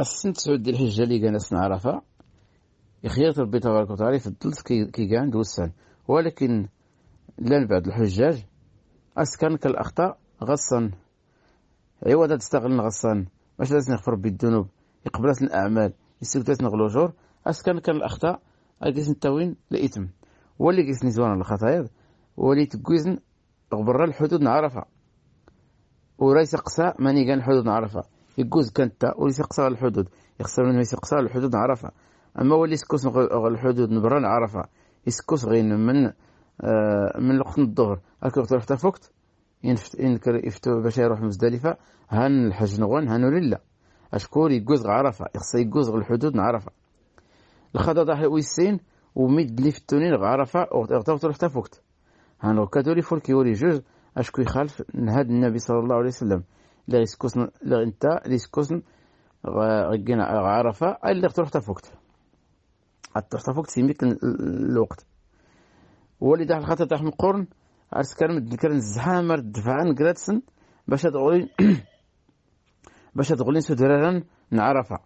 السن تسعود ديال الحجة اللي كان سن عرفة يخيرت ربي تبارك وتعالى في الثلث كي كان دوسان ولكن لان بعد الحجاج اسكن كالاخطاء غصن عوضا تستغل غصن باش لازم يغفر ربي الذنوب يقبلات الاعمال يسكتات الاجور اسكن كالاخطاء غادي نتاوين الاثم واللي اللي نزوان زوان الخطايا واللي تكويزن برا الحدود نعرفها ورايس قصا ماني كان حدود نعرفها يجوز كانت تا وليس قصر الحدود يخسر منه يسقصر الحدود عرفه اما هو اللي يسكس الحدود من عرفه يسكس غير من آه من وقت الظهر هاك وقت رحت فوقت ينكر يفتو باش يروح مزدلفه هان الحج نغون هانو لا اشكور يجوز عرفه يخص يجوز الحدود عرفه الخضر ضحي ويسين وميد لي فتونين عرفه اغتبت رحت فوقت هانو لي فولكي وري جوج اشكو يخالف نهاد النبي صلى الله عليه وسلم لا يسكسن لا انت لا يسكسن غينا عرفه اللي تروح تفوقت تروح تفوقت في ميك الوقت ولي داخل الخطر تاع القرن عرس كرم الكرن الزحامر دفعان كراتسن باش تغولين باش تغولين سدرارا نعرفه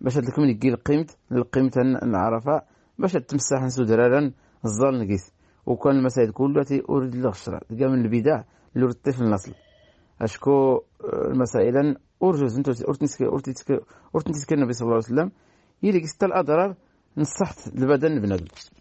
باش لكم نقي قيمة القيمة نعرفها باش تمسح سدرارا الظل نقيس وكان المسائل كلها تي أريد الغشرة تلقى من البداع لورد الطفل النصل أشكو مسائلا أرجز أرتنسك النبي صلى الله عليه وسلم يلي الأضرار نصحت البدن بنادم